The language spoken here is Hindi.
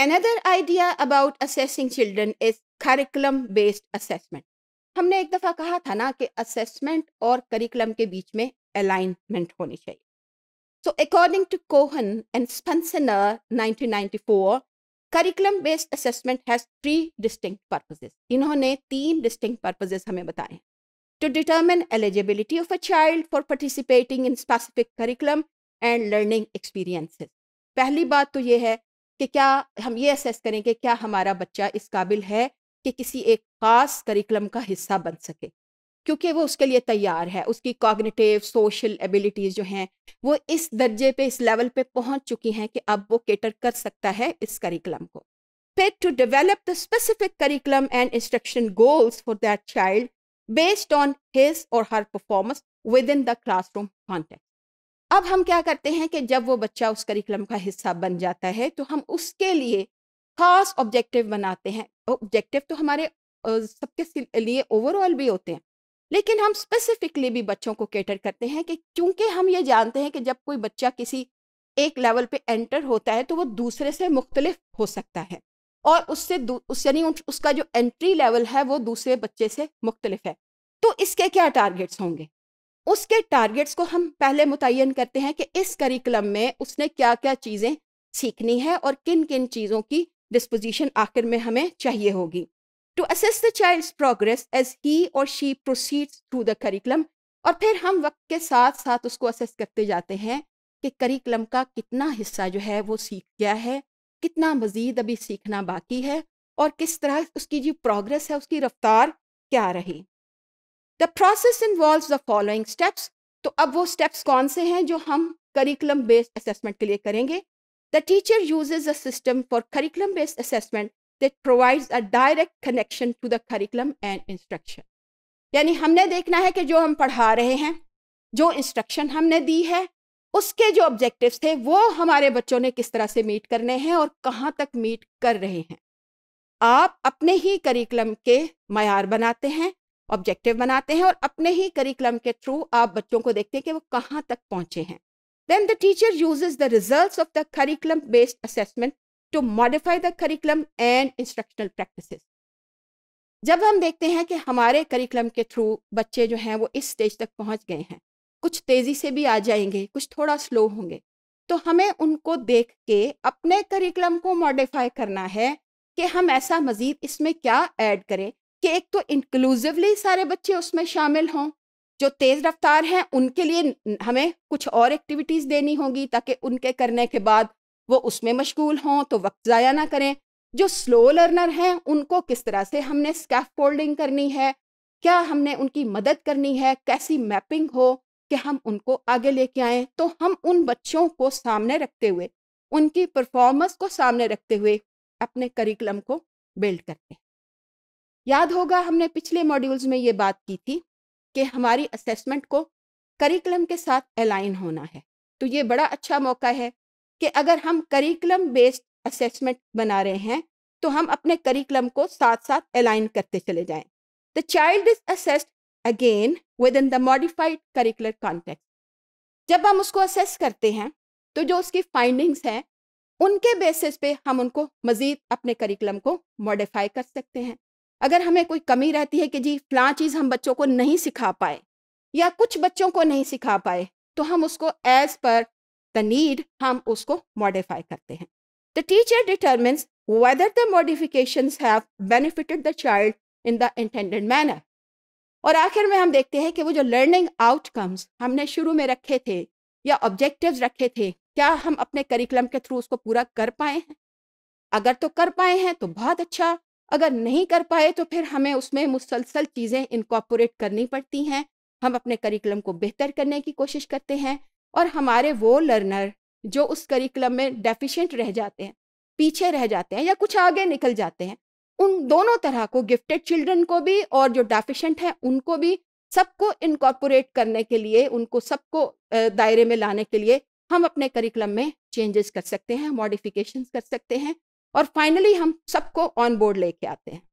Another idea about assessing children is curriculum based assessment. हमने एक दफ़ा कहा था ना कि असेसमेंट और करिकुलम के बीच में अलाइनमेंट होनी चाहिए so according to Cohen and Spenciner 1994 curriculum based assessment has three distinct purposes इन्होंने तीन डिस्टिंक्ट पर्पसेस हमें बताए to determine eligibility of a child for participating in specific curriculum and learning experiences पहली बात तो ये है कि क्या हम ये असेस करें कि क्या हमारा बच्चा इस काबिल है कि किसी एक ख़ास करिकुलम का हिस्सा बन सके क्योंकि वो उसके लिए तैयार है उसकी कॉग्निटिव सोशल एबिलिटीज़ जो हैं वो इस दर्जे पे इस लेवल पे पहुंच चुकी हैं कि अब वो केटर कर सकता है इस करिकुलम को फिर to develop the specific curriculum and instruction goals for that child based on his or her performance within the classroom context अब हम क्या करते हैं कि जब वो बच्चा उस करिकुलम का हिस्सा बन जाता है तो हम उसके लिए खास ऑब्जेक्टिव बनाते हैं ऑब्जेक्टिव तो हमारे सबके लिए ओवरऑल भी होते हैं लेकिन हम स्पेसिफिकली भी बच्चों को कैटर करते हैं कि क्योंकि हम ये जानते हैं कि जब कोई बच्चा किसी एक लेवल पे एंटर होता है तो वो दूसरे से मुख्तलिफ हो सकता है और उससे उस यानी उसका जो एंट्री लेवल है वो दूसरे बच्चे से मुख्तलिफ है तो इसके क्या टारगेट्स होंगे उसके टारगेट्स को हम पहले मुतन करते हैं कि इस करिकुलम में उसने क्या क्या चीज़ें सीखनी है और किन किन चीज़ों की डिस्पोजिशन आखिर में हमें चाहिए होगी to assess the child's progress as he or she proceeds through the curriculum और फिर हम वक्त के साथ साथ उसको असेस करते जाते हैं कि करिकुलम का कितना हिस्सा जो है वो सीख गया है कितना मज़ीद अभी सीखना बाकी है और किस तरह उसकी जो प्रोग्रेस है उसकी रफ्तार क्या रही the process involve the following steps तो अब वो स्टेप्स कौन से हैं जो हम करिकुलम बेस्ड असेसमेंट के लिए करेंगे the teacher uses a system for curriculum based assessment that provides a direct connection to the curriculum and instruction यानी हमने देखना है कि जो हम पढ़ा रहे हैं जो इंस्ट्रक्शन हमने दी है उसके जो ऑब्जेक्टिव्स थे वो हमारे बच्चों ने किस तरह से मीट करने हैं और कहाँ तक मीट कर रहे हैं आप अपने ही करिकुलम के मैार बनाते हैं ऑब्जेक्टिव बनाते हैं और अपने ही करिकुलम के थ्रू आप बच्चों को देखते हैं कि वो कहाँ तक पहुँचे हैं then the teacher use the result of the curriculum based assessment to modify the curriculum and instructional practice जब हम देखते हैं कि हमारे करिकुलम के थ्रू बच्चे जो हैं वो इस स्टेज तक पहुंच गए हैं कुछ तेज़ी से भी आ जाएंगे कुछ थोड़ा स्लो होंगे तो हमें उनको देख के अपने करिकुलम को मॉडिफाई करना है कि हम ऐसा मज़ीद इसमें क्या ऐड करें कि एक तो इंक्लूसिवली सारे बच्चे उसमें शामिल हों जो तेज़ रफ्तार हैं उनके लिए हमें कुछ और एक्टिविटीज़ देनी होगी ताकि उनके करने के बाद वो उसमें मशगूल हों तो वक्त ज़ाया ना करें जो स्लो लर्नर हैं उनको किस तरह से हमने स्कैफ फोल्डिंग करनी है क्या हमने उनकी मदद करनी है कैसी मैपिंग हो कि हम उनको आगे लेके आएँ तो हम उन बच्चों को सामने रखते हुए उनकी परफॉर्मेंस को सामने रखते हुए अपने करिकुलम को बिल्ड करते हैं याद होगा हमने पिछले मॉड्यूल्स में ये बात की थी कि हमारी असेसमेंट को करिकुलम के साथ अलाइन होना है तो ये बड़ा अच्छा मौका है कि अगर हम करिकुलम बेस्ड असेसमेंट बना रहे हैं तो हम अपने करिकुलम को साथ साथ अलाइन करते चले जाएं। The child is assessed again within the modified curricular context जब हम उसको असेस करते हैं तो जो उसकी फाइंडिंग्स हैं उनके बेसिस पे हम उनको मज़ीद अपने करिकुलम को मॉडिफाई कर सकते हैं अगर हमें कोई कमी रहती है कि जी फला चीज़ हम बच्चों को नहीं सिखा पाए या कुछ बच्चों को नहीं सिखा पाए तो हम उसको एज पर द नीड हम उसको मॉडिफाई करते हैं the teacher determines whether the modification है child in the in manner और आखिर में हम देखते हैं कि वो जो लर्निंग आउटकम्स हमने शुरू में रखे थे या ऑब्जेक्टिव्स रखे थे क्या हम अपने करिकुलम के थ्रू उसको पूरा कर पाए हैं अगर तो कर पाए हैं तो बहुत अच्छा अगर नहीं कर पाए तो फिर हमें उसमें मुसलसल चीज़ें इनकॉपोरेट करनी पड़ती हैं हम अपने करिकुलम को बेहतर करने की कोशिश करते हैं और हमारे वो लर्नर जो उस करिकुलम में डेफिशिएंट रह जाते हैं पीछे रह जाते हैं या कुछ आगे निकल जाते हैं उन दोनों तरह को गिफ्टेड चिल्ड्रन को भी और जो डेफिशेंट हैं उनको भी सबको इनकॉपोरेट करने के लिए उनको सबको दायरे में लाने के लिए हम अपने करिकुलम में चेंजेस कर सकते हैं मॉडिफिकेशंस कर सकते हैं और फाइनली हम सबको ऑन बोर्ड लेके आते हैं